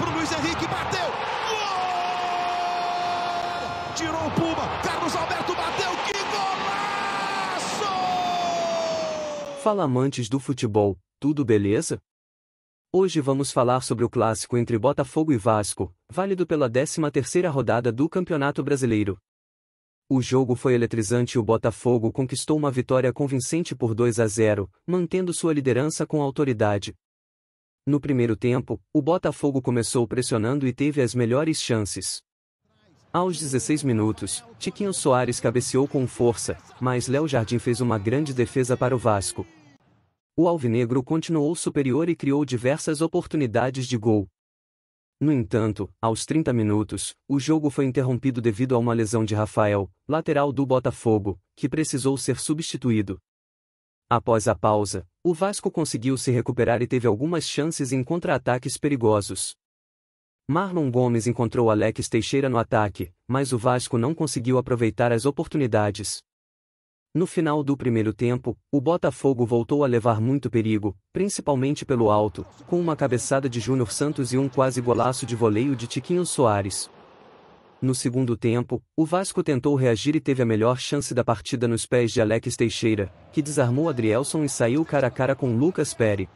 pro Luiz Henrique, bateu. Gol! Tirou o Puma, Carlos Alberto bateu. Que golaço! Fala amantes do futebol, tudo beleza? Hoje vamos falar sobre o clássico entre Botafogo e Vasco, válido pela 13ª rodada do Campeonato Brasileiro. O jogo foi eletrizante e o Botafogo conquistou uma vitória convincente por 2 a 0, mantendo sua liderança com autoridade. No primeiro tempo, o Botafogo começou pressionando e teve as melhores chances. Aos 16 minutos, Tiquinho Soares cabeceou com força, mas Léo Jardim fez uma grande defesa para o Vasco. O Alvinegro continuou superior e criou diversas oportunidades de gol. No entanto, aos 30 minutos, o jogo foi interrompido devido a uma lesão de Rafael, lateral do Botafogo, que precisou ser substituído. Após a pausa, o Vasco conseguiu se recuperar e teve algumas chances em contra-ataques perigosos. Marlon Gomes encontrou Alex Teixeira no ataque, mas o Vasco não conseguiu aproveitar as oportunidades. No final do primeiro tempo, o Botafogo voltou a levar muito perigo, principalmente pelo alto, com uma cabeçada de Júnior Santos e um quase golaço de voleio de Tiquinho Soares, no segundo tempo, o Vasco tentou reagir e teve a melhor chance da partida nos pés de Alex Teixeira, que desarmou Adrielson e saiu cara a cara com Lucas Pere.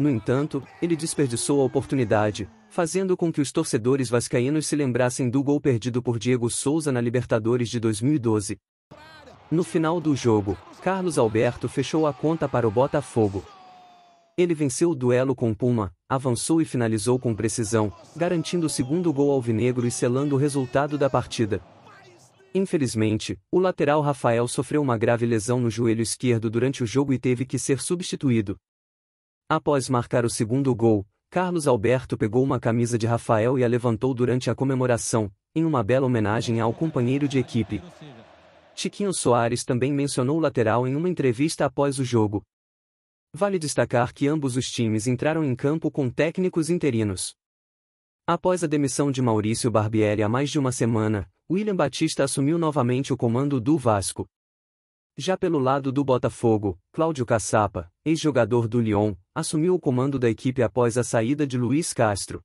No entanto, ele desperdiçou a oportunidade, fazendo com que os torcedores vascaínos se lembrassem do gol perdido por Diego Souza na Libertadores de 2012. No final do jogo, Carlos Alberto fechou a conta para o Botafogo. Ele venceu o duelo com Puma, avançou e finalizou com precisão, garantindo o segundo gol alvinegro e selando o resultado da partida. Infelizmente, o lateral Rafael sofreu uma grave lesão no joelho esquerdo durante o jogo e teve que ser substituído. Após marcar o segundo gol, Carlos Alberto pegou uma camisa de Rafael e a levantou durante a comemoração, em uma bela homenagem ao companheiro de equipe. Chiquinho Soares também mencionou o lateral em uma entrevista após o jogo. Vale destacar que ambos os times entraram em campo com técnicos interinos. Após a demissão de Maurício Barbieri há mais de uma semana, William Batista assumiu novamente o comando do Vasco. Já pelo lado do Botafogo, Cláudio Caçapa, ex-jogador do Lyon, assumiu o comando da equipe após a saída de Luiz Castro.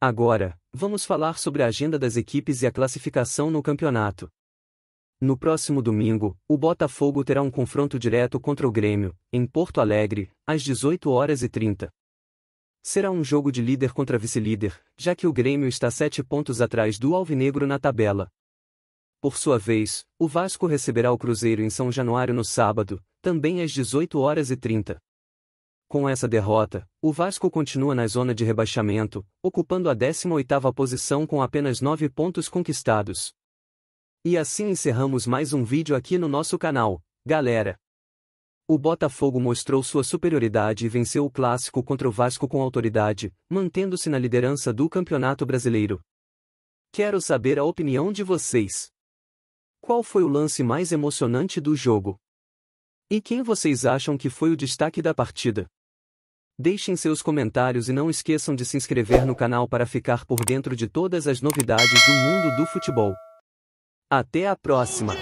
Agora, vamos falar sobre a agenda das equipes e a classificação no campeonato. No próximo domingo, o Botafogo terá um confronto direto contra o Grêmio, em Porto Alegre, às 18 horas e 30. Será um jogo de líder contra vice-líder, já que o Grêmio está sete pontos atrás do Alvinegro na tabela. Por sua vez, o Vasco receberá o Cruzeiro em São Januário no sábado, também às 18 horas e 30. Com essa derrota, o Vasco continua na zona de rebaixamento, ocupando a 18ª posição com apenas 9 pontos conquistados. E assim encerramos mais um vídeo aqui no nosso canal, galera. O Botafogo mostrou sua superioridade e venceu o clássico contra o Vasco com autoridade, mantendo-se na liderança do Campeonato Brasileiro. Quero saber a opinião de vocês. Qual foi o lance mais emocionante do jogo? E quem vocês acham que foi o destaque da partida? Deixem seus comentários e não esqueçam de se inscrever no canal para ficar por dentro de todas as novidades do mundo do futebol. Até a próxima!